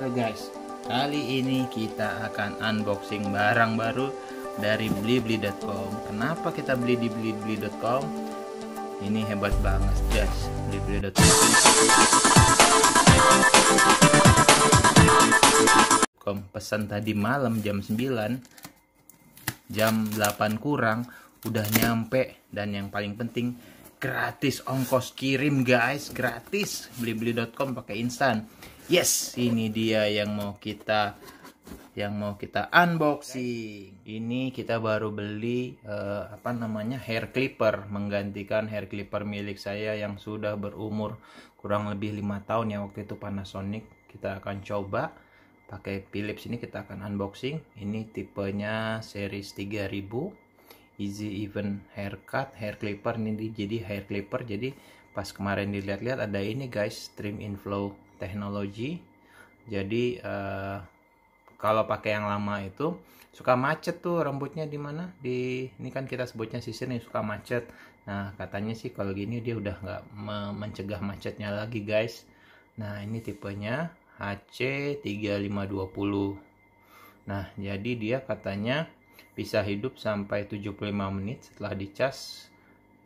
So guys, kali ini kita akan unboxing barang baru dari blibli.com. Kenapa kita beli di blibli.com? Ini hebat banget guys, blibli.com. pesan tadi malam jam 9 jam 8 kurang udah nyampe dan yang paling penting gratis ongkos kirim guys gratis blibli.com pakai instan Yes, ini dia yang mau kita yang mau kita unboxing. Ini kita baru beli uh, apa namanya hair clipper menggantikan hair clipper milik saya yang sudah berumur kurang lebih lima tahun ya waktu itu Panasonic. Kita akan coba pakai Philips ini kita akan unboxing. Ini tipenya series 3000 Easy Even Haircut Hair Clipper ini jadi hair clipper jadi pas kemarin dilihat-lihat ada ini guys trim inflow teknologi jadi uh, kalau pakai yang lama itu suka macet tuh rambutnya di mana di ini kan kita sebutnya sisir nih suka macet nah katanya sih kalau gini dia udah nggak mencegah macetnya lagi guys nah ini tipenya HC3520 nah jadi dia katanya bisa hidup sampai 75 menit setelah dicas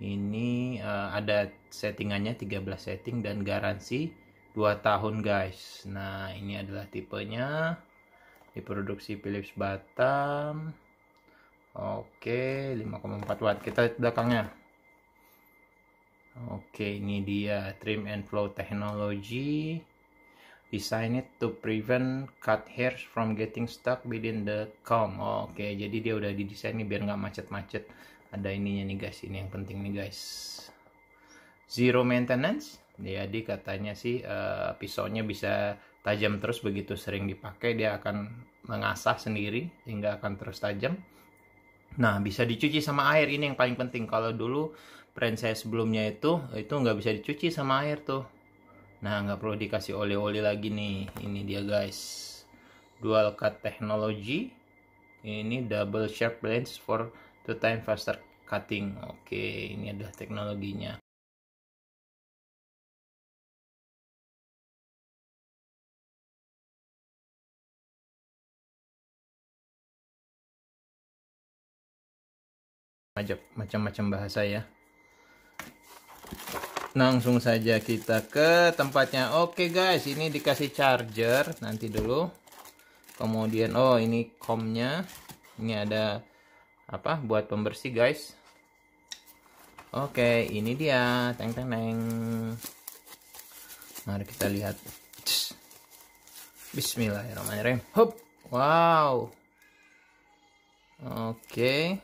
ini uh, ada settingannya 13 setting dan garansi 2 tahun guys nah ini adalah tipenya diproduksi Philips Batam oke 5,4 watt kita lihat belakangnya oke ini dia trim and flow technology design it to prevent cut hairs from getting stuck within the comb. Oke, jadi dia udah didesain nih biar nggak macet-macet. Ada ininya nih guys, ini yang penting nih guys. Zero maintenance, jadi katanya sih uh, pisaunya bisa tajam terus begitu sering dipakai dia akan mengasah sendiri hingga akan terus tajam nah bisa dicuci sama air ini yang paling penting kalau dulu brand saya sebelumnya itu itu nggak bisa dicuci sama air tuh nah nggak perlu dikasih oli-oli lagi nih ini dia guys dual cut technology ini double sharp blades for two time faster cutting oke ini adalah teknologinya macam-macam bahasa ya langsung saja kita ke tempatnya oke guys ini dikasih charger nanti dulu kemudian oh ini komnya ini ada apa buat pembersih guys oke ini dia teng teng teng mari kita lihat Bismillahirrahmanirrahim Hop. wow oke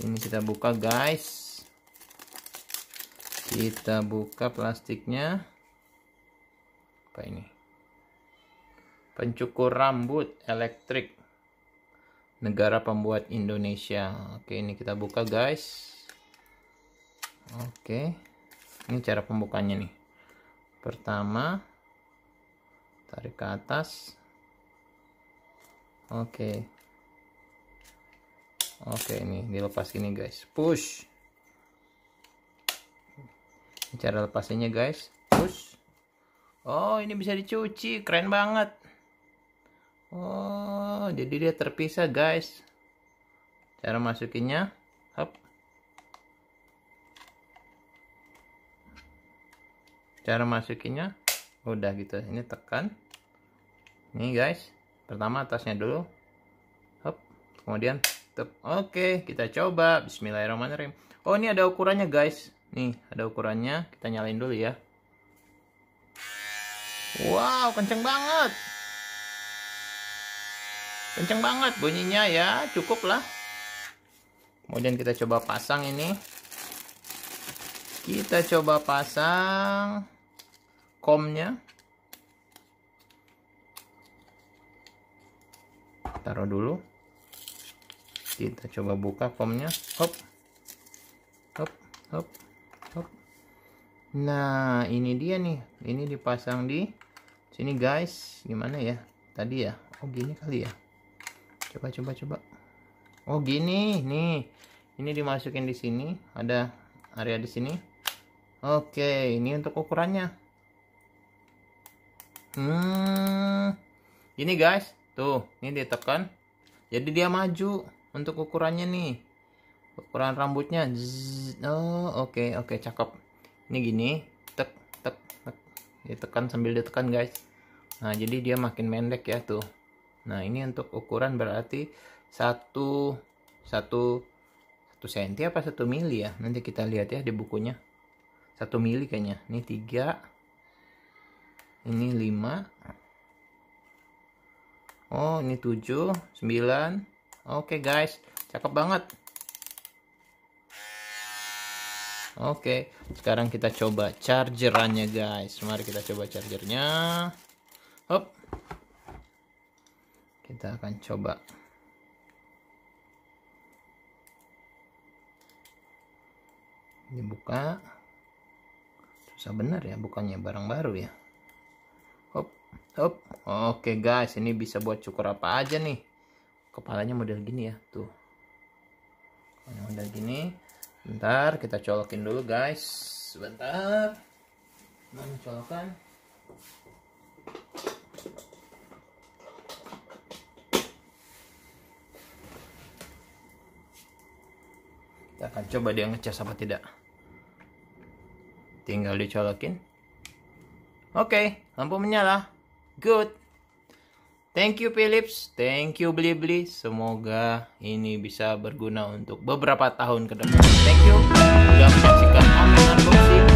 ini kita buka guys kita buka plastiknya apa ini pencukur rambut elektrik negara pembuat Indonesia oke ini kita buka guys oke ini cara pembukanya nih pertama tarik ke atas oke Oke ini dilepas ini guys push cara lepasnya guys push oh ini bisa dicuci keren banget oh jadi dia terpisah guys cara masukinnya hop cara masukinnya udah gitu ini tekan ini guys pertama atasnya dulu hop kemudian Oke, Oke, kita coba. Bismillahirrahmanirrahim. Oh, ini ada ukurannya, guys. Nih, ada ukurannya. Kita nyalain dulu ya. Wow, kenceng banget. Kenceng banget bunyinya ya. Cukup lah. Kemudian kita coba pasang ini. Kita coba pasang komnya. Taruh dulu kita coba buka komnya hop hop hop hop nah ini dia nih ini dipasang di sini guys gimana ya tadi ya oh gini kali ya coba coba coba oh gini nih ini dimasukin di sini ada area di sini oke ini untuk ukurannya hmm ini guys tuh ini ditekan jadi dia maju untuk ukurannya nih ukuran rambutnya Zzz, oh oke okay, oke okay, cakep ini gini tek tek tek ditekan sambil ditekan guys nah jadi dia makin mendek ya tuh nah ini untuk ukuran berarti satu satu satu senti apa satu mili ya nanti kita lihat ya di bukunya satu mili kayaknya ini tiga ini lima oh ini tujuh sembilan Oke okay, guys, cakep banget. Oke, okay, sekarang kita coba chargerannya guys. Mari kita coba chargernya. Hop. Kita akan coba. Dibuka. Susah benar ya bukannya barang baru ya. Hop, hop. Oke okay guys, ini bisa buat cukur apa aja nih kepalanya model gini ya tuh model gini bentar kita colokin dulu guys sebentar mana colokan kita akan coba dia ngecas apa tidak tinggal dicolokin oke okay, lampu menyala good Thank you Philips, thank you Blibli. Semoga ini bisa berguna untuk beberapa tahun ke depan. Thank you. Sudah menyaksikan online unboxing.